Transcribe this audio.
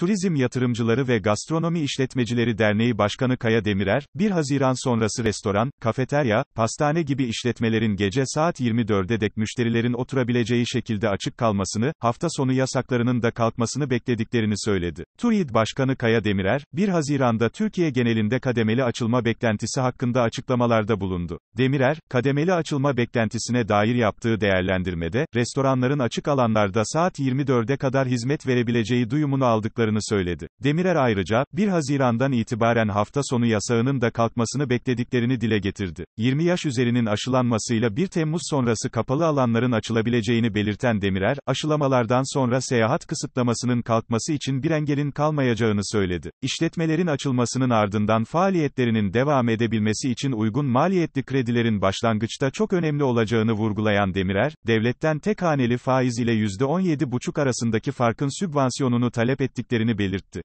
Turizm Yatırımcıları ve Gastronomi İşletmecileri Derneği Başkanı Kaya Demirer, 1 Haziran sonrası restoran, kafeterya, pastane gibi işletmelerin gece saat 24'e dek müşterilerin oturabileceği şekilde açık kalmasını, hafta sonu yasaklarının da kalkmasını beklediklerini söyledi. TÜİD Başkanı Kaya Demirer, 1 Haziran'da Türkiye genelinde kademeli açılma beklentisi hakkında açıklamalarda bulundu. Demirer, kademeli açılma beklentisine dair yaptığı değerlendirmede, restoranların açık alanlarda saat 24'e kadar hizmet verebileceği duyumunu aldıkları olacaklarını söyledi. Demirer ayrıca, 1 Haziran'dan itibaren hafta sonu yasağının da kalkmasını beklediklerini dile getirdi. 20 yaş üzerinin aşılanmasıyla 1 Temmuz sonrası kapalı alanların açılabileceğini belirten Demirer, aşılamalardan sonra seyahat kısıtlamasının kalkması için bir engelin kalmayacağını söyledi. İşletmelerin açılmasının ardından faaliyetlerinin devam edebilmesi için uygun maliyetli kredilerin başlangıçta çok önemli olacağını vurgulayan Demirer, devletten tek haneli faiz ile %17,5 arasındaki farkın sübvansiyonunu talep ettikleri istediklerini belirtti.